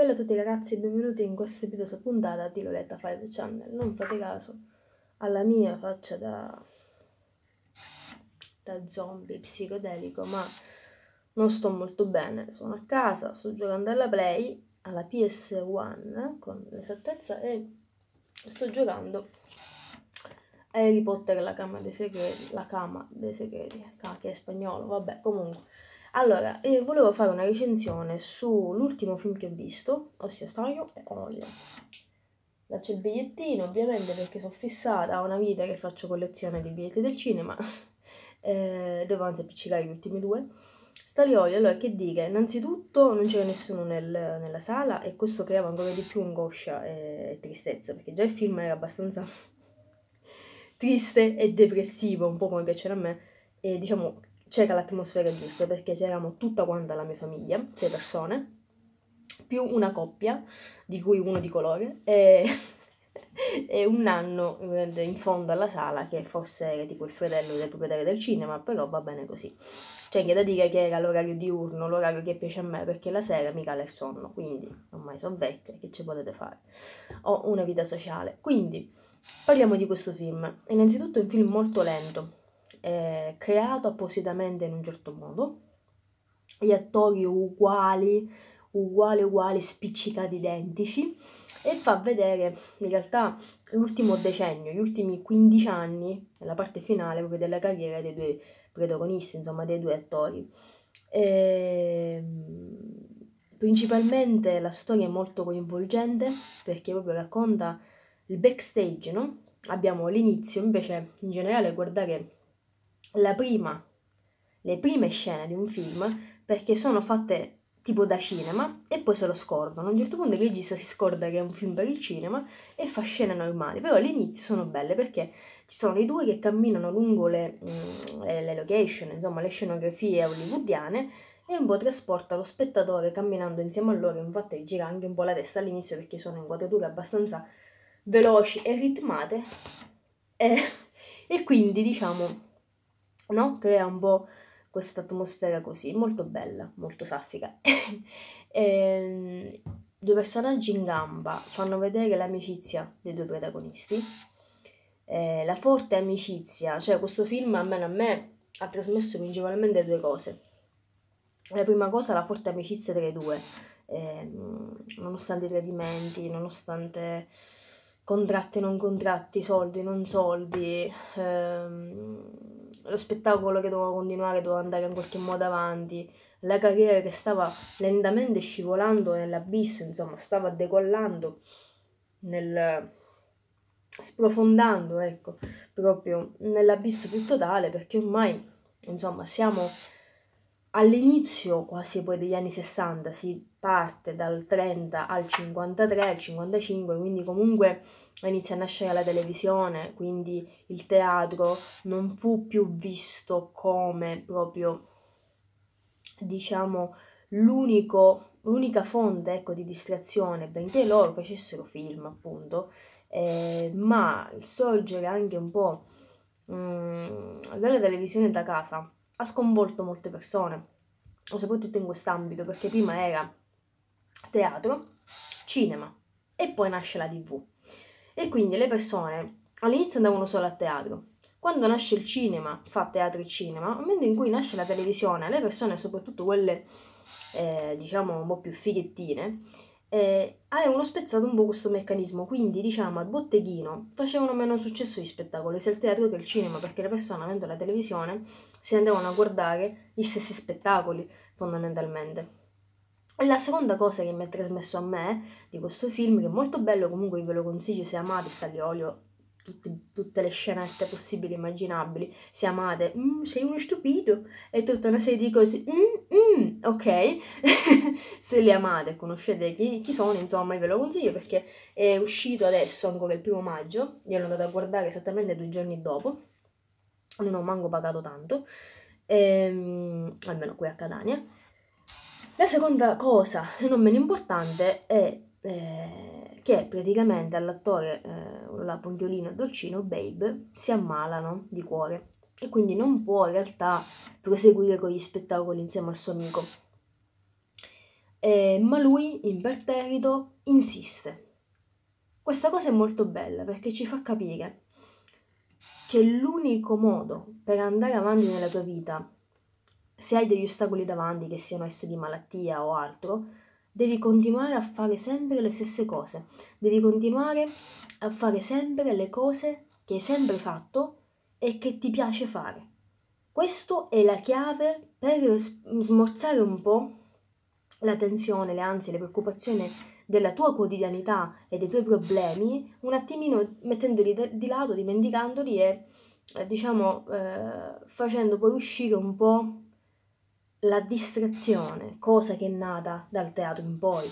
Bella a tutti ragazzi e benvenuti in questa epidosa puntata di Loretta 5 Channel. Non fate caso alla mia faccia da, da zombie psicodelico, ma non sto molto bene. Sono a casa, sto giocando alla Play, alla PS1 con l'esattezza e sto giocando a Harry Potter la cama dei Segreti, la Cama dei Segreti, che è spagnolo, vabbè, comunque allora, eh, volevo fare una recensione sull'ultimo film che ho visto, ossia Stario e Oria. Là c'è il bigliettino, ovviamente, perché sono fissata, ho una vita che faccio collezione di biglietti del cinema. eh, devo anzi appiccicare gli ultimi due. Starioli, allora che dire? Innanzitutto non c'era nessuno nel, nella sala e questo creava ancora di più angoscia e, tristezza, perché già il film era abbastanza triste e depressivo, un po' come piacere a me, e diciamo c'era l'atmosfera giusta perché c'eravamo tutta quanta la mia famiglia, sei persone, più una coppia, di cui uno di colore, e, e un nanno eh, in fondo alla sala che forse era tipo il fratello del proprietario del cinema, però va bene così. C'è cioè, anche da dire che era l'orario diurno, l'orario che piace a me, perché la sera mi cala il sonno, quindi ormai sono vecchia, che ci potete fare? Ho una vita sociale. Quindi, parliamo di questo film. Innanzitutto è un film molto lento, eh, creato appositamente in un certo modo, gli attori uguali, uguali, uguali, spiccicati identici e fa vedere in realtà l'ultimo decennio, gli ultimi 15 anni, la parte finale proprio della carriera dei due protagonisti, insomma dei due attori. E, ehm, principalmente la storia è molto coinvolgente perché proprio racconta il backstage, no? Abbiamo l'inizio, invece in generale guardare la prima, le prime scene di un film perché sono fatte tipo da cinema e poi se lo scordano. A un certo punto il regista si scorda che è un film per il cinema e fa scene normali, però all'inizio sono belle perché ci sono i due che camminano lungo le, mm, eh, le location, insomma le scenografie hollywoodiane e un po' trasporta lo spettatore camminando insieme a loro, infatti gira anche un po' la testa all'inizio perché sono inquadrature abbastanza veloci e ritmate e, eh, e quindi diciamo no? Crea un po' questa atmosfera così, molto bella, molto saffica. e, ehm, due personaggi in gamba fanno vedere l'amicizia dei due protagonisti, eh, la forte amicizia, cioè questo film almeno a me ha trasmesso principalmente due cose. La prima cosa, la forte amicizia delle due, eh, nonostante i tradimenti, nonostante contratti, non contratti, soldi, non soldi, ehm, lo spettacolo che doveva continuare, doveva andare in qualche modo avanti, la carriera che stava lentamente scivolando nell'abisso, insomma, stava decollando, nel, sprofondando, ecco, proprio nell'abisso più totale, perché ormai, insomma, siamo all'inizio quasi poi degli anni 60 si parte dal 30 al 53, al 55, quindi comunque inizia a nascere la televisione, quindi il teatro non fu più visto come proprio diciamo l'unica fonte ecco, di distrazione, benché loro facessero film appunto, eh, ma il sorgere anche un po' mh, mm, della televisione da casa ha sconvolto molte persone, soprattutto in quest'ambito, perché prima era teatro, cinema e poi nasce la tv. E quindi le persone all'inizio andavano solo a teatro, quando nasce il cinema, fa teatro e cinema, nel momento in cui nasce la televisione, le persone, soprattutto quelle eh, diciamo un po' più fighettine, e eh, avevano spezzato un po' questo meccanismo, quindi diciamo al botteghino facevano meno successo gli spettacoli sia il teatro che il cinema, perché le persone avendo la televisione si andavano a guardare gli stessi spettacoli fondamentalmente. E la seconda cosa che mi ha trasmesso a me di questo film, che è molto bello comunque, ve lo consiglio se amate Staglio Olio tutti, tutte le scenette possibili e immaginabili. Si amate, mm, sei uno stupido, e tutta una serie di cose, mm, mm, ok? Se le amate, conoscete chi, chi sono, insomma, ve lo consiglio perché è uscito adesso, ancora il primo maggio, io l'ho andato a guardare esattamente due giorni dopo, non ho manco pagato tanto, ehm, almeno qui a Catania. La seconda cosa, non meno importante, è... Eh, che praticamente all'attore eh, la Pompiolino Dolcino, Babe, si ammalano di cuore e quindi non può in realtà proseguire con gli spettacoli insieme al suo amico. Eh, ma lui, imperterrito, insiste. Questa cosa è molto bella perché ci fa capire che l'unico modo per andare avanti nella tua vita, se hai degli ostacoli davanti, che siano essi di malattia o altro, devi continuare a fare sempre le stesse cose, devi continuare a fare sempre le cose che hai sempre fatto e che ti piace fare. Questa è la chiave per smorzare un po' la tensione, le ansie, le preoccupazioni della tua quotidianità e dei tuoi problemi, un attimino mettendoli di lato, dimenticandoli e eh, diciamo eh, facendo poi uscire un po' la distrazione, cosa che è nata dal teatro in poi.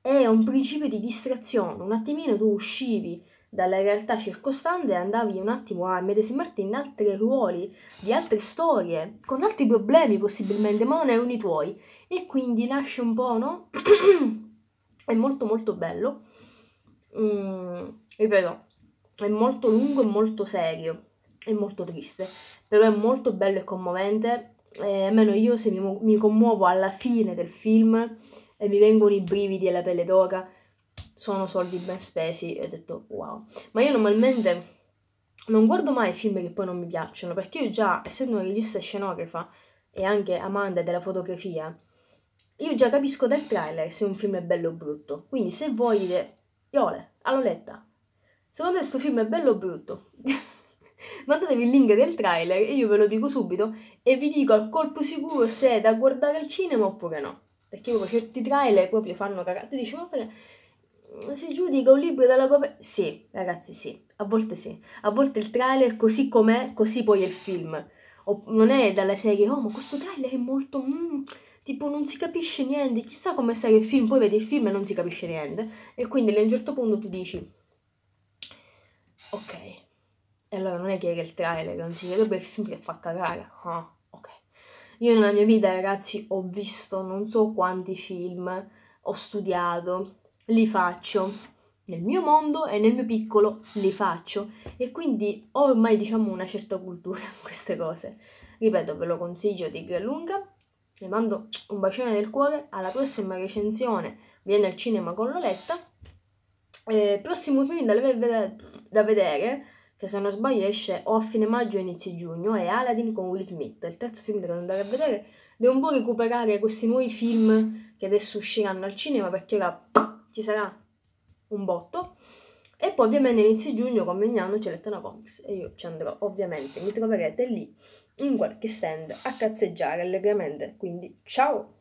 È un principio di distrazione, un attimino tu uscivi dalla realtà circostante e andavi un attimo a medesimarti in altri ruoli, di altre storie, con altri problemi possibilmente, ma non erano i tuoi. E quindi nasce un po', no? è molto molto bello. Mm, ripeto, è molto lungo e molto serio, è molto triste, però è molto bello e commovente eh, almeno io se mi, mi, commuovo alla fine del film e mi vengono i brividi e la pelle d'oca, sono soldi ben spesi e ho detto wow. Ma io normalmente non guardo mai film che poi non mi piacciono, perché io già, essendo una regista scenografa e anche amante della fotografia, io già capisco dal trailer se un film è bello o brutto. Quindi se voi dite, Iole, all'oletta, secondo te questo film è bello o brutto? Mandatevi il link del trailer e io ve lo dico subito e vi dico al colpo sicuro se è da guardare al cinema oppure no. Perché proprio certi trailer proprio fanno cagare. Tu dici, ma perché si giudica un libro dalla copertina? Sì, ragazzi, sì. A volte sì. A volte il trailer così com'è, così poi è il film. O non è dalla serie, oh ma questo trailer è molto... Mm, tipo non si capisce niente, chissà come sai il film, poi vedi il film e non si capisce niente. E quindi a un certo punto tu dici, ok, e allora non è che era il trailer, non si verebbe il film che fa cagare. Ah, ok. Io nella mia vita, ragazzi, ho visto non so quanti film, ho studiato, li faccio. Nel mio mondo e nel mio piccolo li faccio. E quindi ho ormai, diciamo, una certa cultura in queste cose. Ripeto, ve lo consiglio di gran lunga. Vi mando un bacione del cuore. Alla prossima recensione viene al cinema con Loletta. Eh, prossimo film da, da vedere che se non sbaglio esce o a fine maggio o inizio giugno, è Aladdin con Will Smith, il terzo film che devo andare a vedere. Devo un po' recuperare questi nuovi film che adesso usciranno al cinema perché ora ci sarà un botto. E poi ovviamente inizio giugno, come ogni anno, c'è Lettona Comics e io ci andrò ovviamente, mi troverete lì in qualche stand a cazzeggiare allegramente, quindi ciao!